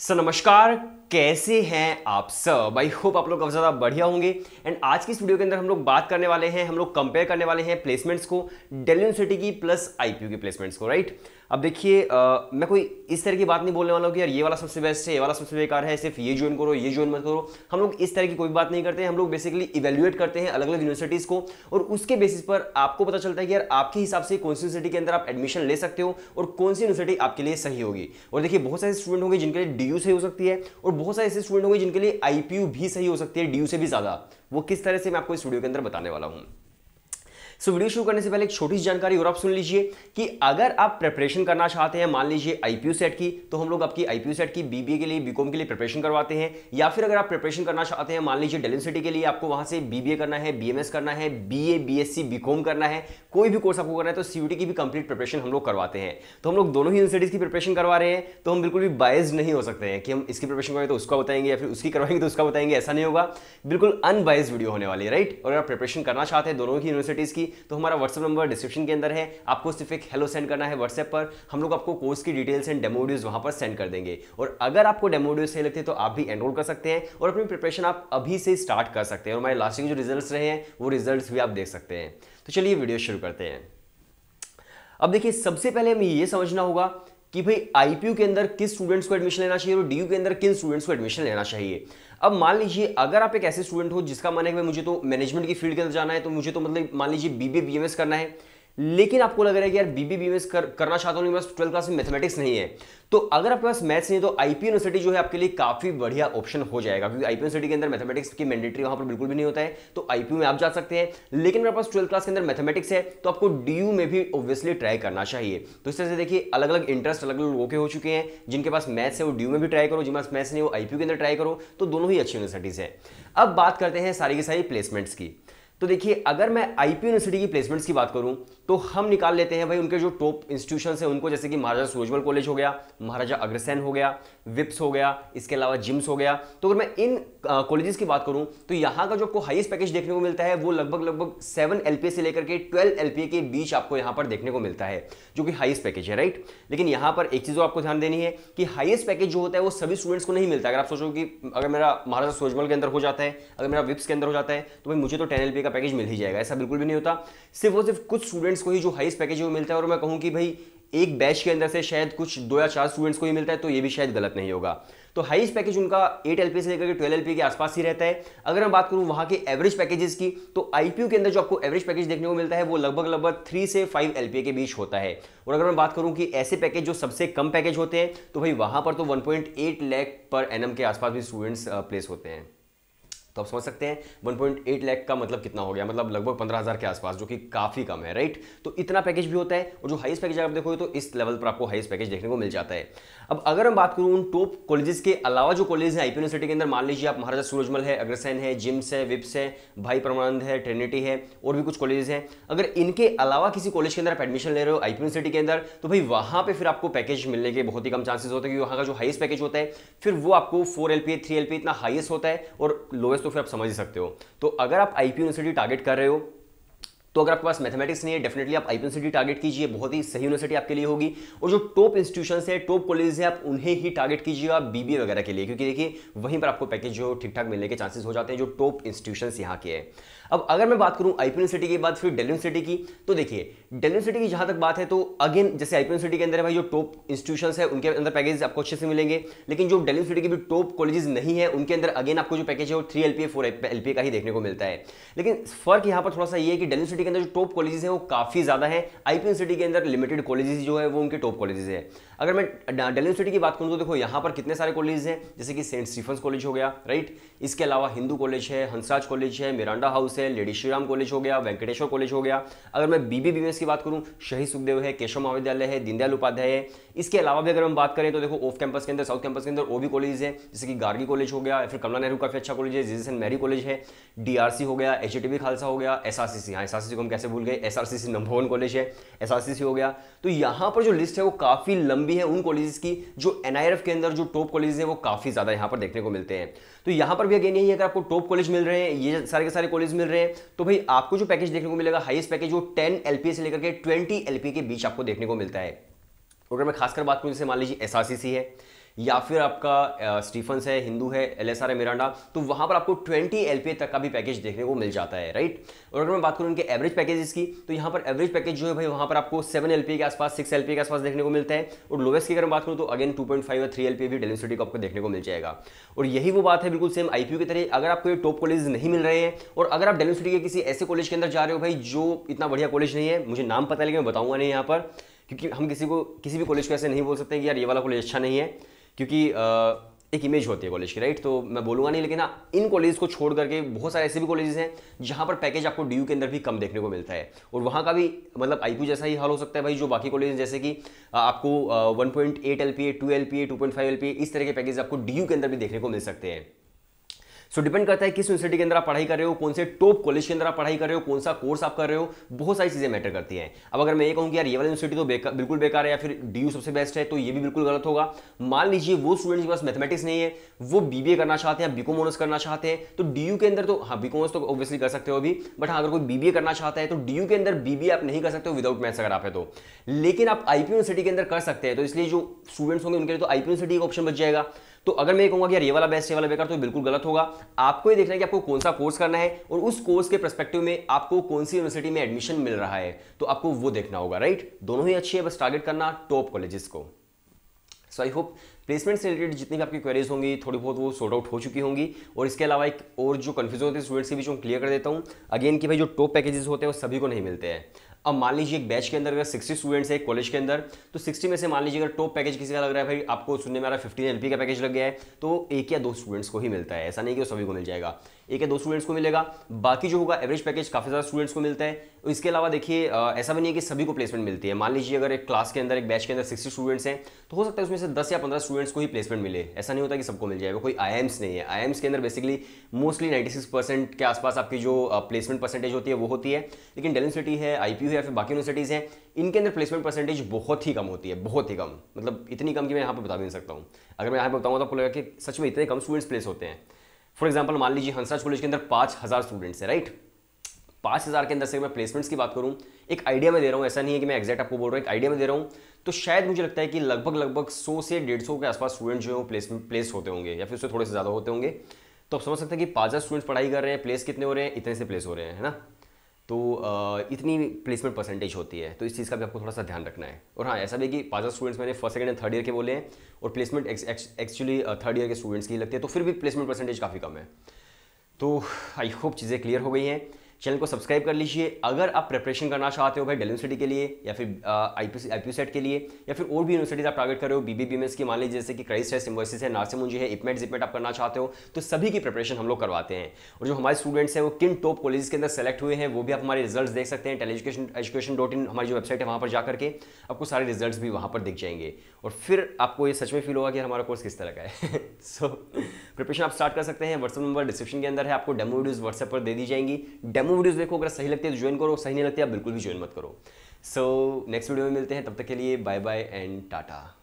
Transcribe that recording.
sir नमस्कार कैसे हैं आप सब आई होप आप लोग ज़्यादा बढ़िया होंगे एंड आज की इस वीडियो के अंदर हम लोग बात करने वाले हैं हम लोग कंपेयर करने वाले हैं प्लेसमेंट्स को डेली यूनिवर्सिटी की प्लस आईपीयू के प्लेसमेंट्स को राइट अब देखिए मैं कोई इस तरह की बात नहीं बोलने वाला हूँ कि यार ये वाला सबसे बेस्ट है ये वाला सबसे बेकार है सिर्फ ये ज्वाइन करो ये ज्वाइन मत करो हम लोग इस तरह की कोई बात नहीं करते हैं हम लोग बेसिकली इवेल्युएट करते हैं अलग अलग यूनिवर्सिटीज़ को और उसके बेसिस पर आपको पता चलता है कि यार आपके हिसाब से कौन सी यूनिवर्सिटी के अंदर आप एडमिशन ले सकते हो और कौन सी यूनिवर्सिटी आपके लिए सही होगी और देखिए बहुत सारे स्टूडेंट होंगे जिनके लिए डी सही हो सकती है और बहुत सारे ऐसे स्टूडेंट होंगे जिनके लिए आईपीयू भी सही हो सकती है ड्यू से भी ज़्यादा वो किस तरह से मैं आपको इस वीडियो के अंदर बताने वाला हूँ सो वीडियो शुरू करने से पहले एक छोटी सी जानकारी और आप सुन लीजिए कि अगर आप प्रिपरेशन करना चाहते हैं मान लीजिए आईपीयू सेट की तो हम लोग आपकी आईपीयू सेट की बीबीए के लिए बीकॉम के लिए प्रिपरेशन करवाते हैं या फिर अगर आप प्रिपरेशन करना चाहते हैं मान लीजिए डेलिवर्सिटी के लिए आपको वहां से बीबीए करना है बीएमएस करना है बीए बीएससी बीकॉम करना है कोई भी कोर्स आपको करना है तो सीयूटी की भी कंप्लीट प्रिपरेशन हम लोग करवाते हैं तो हम लोग दोनों ही यूनिवर्सिटीज की प्रिपरेशन करवा रहे हैं तो हम बिल्कुल भी बायस नहीं हो सकते हैं कि हम इसकी प्रिपरेशन करेंगे तो उसका बताएंगे या फिर उसकी करवाएंगे तो उसका बताएंगे ऐसा नहीं होगा बिल्कुल अनबायस वीडियो होने वाली है राइट और अगर प्रिपरेशन करना चाहते हैं दोनों ही यूनिवर्सिटीज़ की तो हमारा व्हाट्सअप नंबर डिस्क्रिप्शन के अंदर है आपको सिर्फ एक हेलो सेंड करना है व्हाट्सएप पर हम लोग आपको कोर्स की डिटेल्स एंड डेमोड्यूज वहां पर सेंड कर देंगे और अगर आपको डेमोड्यूज सही लगते हैं तो आप भी एनरोल कर सकते हैं और अपनी प्रिपरेशन आप अभी से स्टार्ट कर सकते हैं और हमारे लास्ट जो रिजल्ट रहे हैं वो रिजल्ट भी आप देख सकते हैं तो चलिए वीडियो शुरू करते हैं अब देखिए सबसे पहले हमें यह समझना होगा कि भाई आईपीयू के अंदर किस स्टूडेंट्स को एडमिशन लेना चाहिए और डीयू के अंदर किन स्टूडेंट्स को एडमिशन लेना चाहिए अब मान लीजिए अगर आप एक ऐसे स्टूडेंट हो जिसका मन है कि मुझे तो मैनेजमेंट की फील्ड के अंदर जाना है तो मुझे तो मतलब मान लीजिए बी बी करना है लेकिन आपको लग रहा है कि यार बीबी बी कर, करना चाहता हूँ मेरे पास ट्वेल्थ क्लास में मैथमेटिक्स नहीं है तो अगर आपके पास मैथ्स नहीं है तो आईपी यूनिवर्सिटी जो है आपके लिए काफी बढ़िया ऑप्शन हो जाएगा क्योंकि आईपी यूनिवर्सिटी के अंदर मैथमेटिक्स की मैंडेटरी वहां पर बिल्कुल भी नहीं होता है तो आईपी में आप जा सकते हैं लेकिन मेरे पास ट्वेल्थ क्लास के अंदर मैथमेटिक्स है तो आपको डी में भी ऑब्वियसली ट्राई करना चाहिए तो इस तरह से देखिए अलग अलग इंटरेस्ट अलग अलग लोगों के हो चुके हैं जिनके पास मैथ्स है वो डी में भी ट्राई करो जिनके पास मैथ्स नहीं वो आईपी के अंदर ट्राई करो तो दोनों ही अच्छी यूनिवर्सिटीज है अब बात करते हैं सारी की सारी प्लेसमेंट्स की तो देखिए अगर मैं आई यूनिवर्सिटी की प्लेसमेंट्स की बात करूं तो हम निकाल लेते हैं भाई उनके जो टॉप इंस्टीट्यूशन हैं उनको जैसे कि महाराजा सूरजमल कॉलेज हो गया महाराजा अग्रसेन हो गया विप्स हो गया इसके अलावा जिम्स हो गया तो अगर मैं इन कॉलेजेस की बात करूं तो यहाँ का जो आपको हाईएस्ट पैकेज देखने को मिलता है वो लगभग लगभग सेवन एल से लेकर के ट्वेल्व एल के बीच आपको यहाँ पर देखने को मिलता है जो कि हाइस्ट पैकेज है राइट लेकिन यहाँ पर एक चीज़ आपको ध्यान देनी है कि हाइएस्ट पैकेज जो होता है वो सभी स्टूडेंट्स को नहीं मिलता अगर आप सोचो कि अगर मेरा महाराजा सूरजमल के अंदर हो जाता है अगर मेरा विप्स के अंदर हो जाता है तो भाई मुझे तो टेन एल का का पैकेज मिल ही जाएगा ऐसा बिल्कुल भी नहीं होता सिर्फ और सिर्फ कुछ स्टूडेंट्स को ही जो हाइस्ट पैकेज वो मिलता है और मैं कहूँ कि भाई एक बैच के अंदर से शायद कुछ दो या चार स्टूडेंट्स को ही मिलता है तो ये भी शायद गलत नहीं होगा तो हाईएस्ट पैकेज उनका 8 एलपी से लेकर के 12 एलपी के आसपास ही रहता है अगर मैं बात करूँ वहाँ के एवरेज पैकेजेस की तो आईपीयू के अंदर जो आपको एवरेज पैकेज देखने को मिलता है वो लगभग लगभग थ्री से फाइव एलपीए के बीच होता है और अगर मैं बात करूँ कि ऐसे पैकेज जो सबसे कम पैकेज होते हैं तो भाई वहाँ पर तो वन लाख पर एनम के आसपास भी स्टूडेंट्स प्लेस होते हैं तो आप समझ सकते हैं 1.8 लाख का मतलब कितना हो गया मतलब लगभग 15,000 के आसपास जो कि काफ़ी कम है राइट तो इतना पैकेज भी होता है और जो हाईएस्ट पैकेज आप देखोगे तो इस लेवल पर आपको हाईएस्ट पैकेज देखने को मिल जाता है अब अगर हम बात करूं उन टॉप कॉलेजेस के अलावा जो कॉलेज हैं आई यूनिवर्सिटी के अंदर मान लीजिए आप महाराजा सूरजमल है अग्रसेन है जिम्स है विप्स है भाई परमानंद है ट्रिनिटी है और भी कुछ कॉलेज हैं अगर इनके अलावा किसी कॉलेज के अंदर आप एडमिशन ले रहे हो आई यूनिवर्सिटी के अंदर तो भाई वहां पर फिर आपको पैकेज मिलने के बहुत ही कम चांसेस होते हैं क्योंकि वहाँ का जो हाइस्ट पैकेज होता है फिर वो आपको four L P three L इतना हाइस्ट होता है और लोएस्ट तो फिर आप समझ ही सकते हो तो अगर आप आईपी यूनिवर्सिटी टारगेट कर रहे हो तो अगर आपके पास मैथमेटिक्स नहीं है डेफिनेटली आप आईपी यूनिवर्सिटी टारगेट कीजिए बहुत ही सही यूनिवर्सिटी आपके लिए होगी और जो टॉप इंस्टीट्यूशन है टॉप कॉलेज है आप उन्हें ही टारगेट कीजिए आप बीबीए वगैरह के लिए क्योंकि देखिए वहीं पर आपको पैकेज जो ठीक ठाक मिलने के चांसेस हो जाते हैं जो टॉप इंस्टीट्यूशन यहाँ के हैं अब अगर मैं बात करूं आईपीएल सिटी की बात फिर डेली सिटी की तो देखिए डेली सिटी की जहां तक बात है तो अगेन जैसे आईपीएल सिटी के अंदर भाई जो टॉप इंस्टीट्यूशन है उनके अंदर पैकेज आपको अच्छे से मिलेंगे लेकिन जो डेली सिटी के भी टॉप कॉलेजेस नहीं है उनके अंदर अगेन आपको जो पैकेज है वो थ्री एल फोर एल का ही देखने को मिलता है लेकिन फर्क यहाँ पर थोड़ा सा ये है कि डेली सिटी के अंदर जो टॉप कॉलेजेस हैं वो काफी ज्यादा है आईपीएल सिटी के अंदर लिमिटेड कॉलेजेस जो है वो उनके टॉप कॉलेजेस है अगर मैं डेली सिटी की बात करूँ तो देखो यहाँ पर कितने सारे कॉलेज हैं जैसे कि सेंट स्टीफन कॉलेज हो गया राइट इसके अलावा हिंदू कॉलेज है हंसराज कॉलेज है मिरांडा हाउस है है लेडी श्रीराम कॉलेज हो गया वेंकटेश्वर कॉलेज हो गया अगर मैं बीबीबीएस की बात करूं शहीद सुखदेव है केशव महाविद्यालय है दीनदयाल उपाध्याय है इसके अलावा भी अगर हम बात करें तो देखो ऑफ कैंपस के अंदर साउथ कैंपस के अंदर ओ भी कॉलेज है जैसे कि गार्गी कॉलेज हो गया फिर कमला नेहरू काफ़ी अच्छा कॉलेज है जीजस एंड मैरी कॉलेज है डीआरसी हो गया एच खालसा हो गया एस आर सी सी हाँ एस आर सी को हम कैसे भूल गए S R C C number one college है एस आर सी सी हो गया तो यहाँ पर जो लिस्ट है वो काफ़ी लंबी है उन कॉलेज की जो एन आई एफ के अंदर जो टॉप कॉलेज है वो काफ़ी ज़्यादा यहाँ पर देखने को मिलते हैं तो यहाँ पर भी अगेन यही है कि आपको टॉप कॉलेज मिल रहे हैं ये सारे के सारे कॉलेज मिल रहे हैं तो भाई आपको जो पैकेज देखने को मिलेगा हाइस्ट पैकेज वो टेन एल से लेकर के ट्वेंटी एल के बीच आपको देखने को मिलता है अगर मैं खासकर बात करूँ जैसे मान लीजिए एस है या फिर आपका स्टीफंस है हिंदू है एल एस आर है मिरांडा तो वहाँ पर आपको 20 एल तक का भी पैकेज देखने को मिल जाता है राइट और अगर मैं बात करूँ उनके एवरेज पैकेजेस की तो यहाँ पर एवरेज पैकेज जो है भाई वहाँ पर आपको सेवन एल के आसपास सिक्स एल के आसपास देखने को मिलता है और लोवेस्ट की अगर मैं बात करूँ तो अगेन टू पॉइंट फाइव या थ्री एल भी डेली सिटी को आपको देखने को मिल जाएगा और यही वो बात है बिल्कुल सेम आई की तरह अगर आपको ये टॉप कॉलेज नहीं मिल रहे हैं और अगर आप डेली सिटी के किसी ऐसे कॉलेज के अंदर जा रहे हो भाई जो इतना बढ़िया कॉलेज नहीं है मुझे नाम पता है लेकिन मैं बताऊँगा नहीं यहाँ पर क्योंकि हम किसी को किसी भी कॉलेज को ऐसे नहीं बोल सकते कि यार ये वाला कॉलेज अच्छा नहीं है क्योंकि एक इमेज होती है कॉलेज की राइट तो मैं बोलूँगा नहीं लेकिन हाँ इन कॉलेज को छोड़ करके बहुत सारे ऐसे भी कॉलेजेस हैं जहाँ पर पैकेज आपको डी के अंदर भी कम देखने को मिलता है और वहाँ का भी मतलब आई जैसा ही हाल हो सकता है भाई जो बाकी कॉलेज जैसे कि आपको one point eight L P A two L P A two point five L P इस तरह के पैकेज आपको डी के अंदर भी देखने को मिल सकते हैं सो डिपेंड करता है किस यूनिवर्सिटी के अंदर आप पढ़ाई कर रहे हो कौन से टॉप कॉलेज के अंदर आप पढ़ाई कर रहे हो कौन सा कोर्स आप कर रहे हो बहुत सारी चीज़ें मैटर करती हैं अब अगर मैं ये कहूँ कि यार ये वाली यूनिवर्सिटी तो बेकार बिल्कुल बेकार है या फिर डी सबसे बेस्ट है तो ये भी बिल्कुल गलत होगा मान लीजिए वो स्टूडेंट्स के पास मैथमेटिक्स नहीं है वो बी करना चाहते हैं बीकॉम ऑनर्स करना चाहते हैं तो डी के अंदर तो हाँ बी तो ऑब्वियसली कर सकते हो अभी बट हाँ अगर कोई बी करना चाहता है तो डी के अंदर बी आप नहीं कर सकते हो विदाउट मैथ्स अगर आप है तो लेकिन आप आईपी यूनिवर्सिटी के अंदर कर सकते हैं तो इसलिए जो स्टूडेंट्स होंगे उनके लिए तो आईपी यूनिवर्सिटी एक ऑप्शन बच जाएगा तो अगर मैं कहूंगा कि यार ये वाला बेस्ट ये वाला बेकार तो बिल्कुल गलत होगा आपको ये देखना है कि आपको कौन सा कोर्स करना है और उस कोर्स के परस्पेक्टिव में आपको कौन सी यूनिवर्सिटी में एडमिशन मिल रहा है तो आपको वो देखना होगा राइट दोनों ही अच्छी है बस टारगेट करना टॉप कॉलेजेस को सो आई होप प्लेसमेंट से रिलेटेड जितनी भी आपकी क्वेरीज होंगी थोड़ी बहुत वो सॉर्ट आउट हो चुकी होंगी और इसके अलावा एक और जो कन्फ्यूज होते हैं स्टूडेंट्स के बीच क्लियर कर देता हूँ अगेन कि भाई जो टॉप पैकेजेस होते हैं वो सभी को नहीं मिलते हैं अब मान लीजिए एक बैच के अंदर अगर सिक्सटी स्टूडेंट्स है कॉलेज के अंदर तो सिक्सटी में से मान लीजिए अगर टॉप पैकेज किसी का लग रहा है भाई आपको सुनने में आ रहा है फिफ्टीन एल का पैकेज लग गया है तो एक या दो स्टूडेंट्स को ही मिलता है ऐसा नहीं कि वो सभी को मिल जाएगा एक या दो स्टूडेंट्स को मिलेगा बाकी जो होगा एवरेज पैकेज काफ़ी ज़्यादा स्टूडेंट्स को मिलता है इसके अलावा देखिए ऐसा भी नहीं है कि सभी को प्लेसमेंट मिलती है मान लीजिए अगर एक क्लास के अंदर एक बैच के अंदर सिक्सटी स्टूडेंट्स हैं तो हो सकता है उसमें से दस या पंद्रह स्टूडेंट्स को ही प्लेसमेंट मिले ऐसा नहीं होता कि सबको मिल जाएगा कोई आई नहीं है आई के अंदर बेसिकली मोस्टली नाइन्टी के आसपास आपकी जो प्लेसमेंट परसेंटेज होती है वो होती है लेकिन डेली यूनिवर्सिटी है आई है या फिर बाकी यूनिवर्सिटीज़ हैं इनके अंदर प्लेसमेंट परसेंटेज बहुत ही कम होती है बहुत ही कम मतलब इतनी कम कि मैं यहाँ पर बता भी नहीं सकता हूँ अगर मैं यहाँ पर बताऊँगा तो आपको लगेगा कि सच में इतने कम स्टूडेंट्स प्लेस होते हैं फॉर एग्जाम्पल मान लीजिए हंसराज कॉलेज के अंदर पांच हज़ार स्टूडेंट्स है राइट पांच हज़ार के अंदर से मैं प्लेसमेंट्स की बात करूं एक आइडिया में दे रहा हूँ ऐसा नहीं है कि मैं एग्जैक्ट आपको बोल रहा हूं एक आइडिया में दे रहा हूं तो शायद मुझे लगता है कि लगभग लगभग सौ से डेढ़ सौ के आसपास स्टूडेंट जो है वो प्लेस प्लेस होते होंगे या फिर उससे थोड़े से ज़्यादा होते होंगे तो आप समझ सकते हैं कि पाँच हज़ार स्टूडेंट्स पढ़ाई कर रहे हैं प्लेस कितने हो रहे हैं इतने से प्लेस हो रहे हैं है ना तो इतनी प्लेसमेंट परसेंटेज होती है तो इस चीज़ का भी आपको थोड़ा सा ध्यान रखना है और हाँ ऐसा भी कि पाँच स्टूडेंट्स मैंने first second and third year के बोले हैं और प्लेसमेंट एक्चुअली थर्ड ईयर के स्टूडेंट्स की लगती है तो फिर भी प्लेसमेंट परसेंटेज काफ़ी कम है तो आई होप चीज़ें क्लियर हो गई हैं चैनल को सब्सक्राइब कर लीजिए अगर आप प्रिपरेशन करना चाहते हो भाई डेल यूनिवर्सिटी के लिए या फिर आई पी सेट के लिए या फिर और भी यूनिवर्सिटीज आप टारगेट कर रहे हो बी बी की मान लीजिए जैसे कि क्राइस्ट है सिम्बोसिस है नारसिमुंजी है इपमेट जिपमेट आप करना चाहते हो तो सभी की प्रिपरेशन हम लोग करवाते हैं और जो हमारे स्टूडेंट्स हैं वो किन टॉप कॉलेज के अंदर सेलेक्ट हुए हैं वो भी आप हमारे रिजल्ट देख सकते हैं tell education education dot in हमारी जो वेबसाइट है वहाँ पर जा करके आपको सारे रिजल्ट भी वहाँ पर दिख जाएंगे और फिर आपको ये सच में फील होगा कि हमारा कोर्स किस तरह का है सो so, प्रिपरेशन आप स्टार्ट कर सकते हैं व्हाट्सअप नंबर डिस्क्रिप्शन के अंदर है आपको डेमो वीडियोस व्हाट्सएप पर दे दी जाएंगी डेमो वीडियोस देखो अगर सही लगती है तो ज्वाइन करो सही नहीं लगती आप बिल्कुल भी ज्वाइन मत करो सो नेक्स्ट वीडियो में मिलते हैं तब तक के लिए बाय बाय एंड टाटा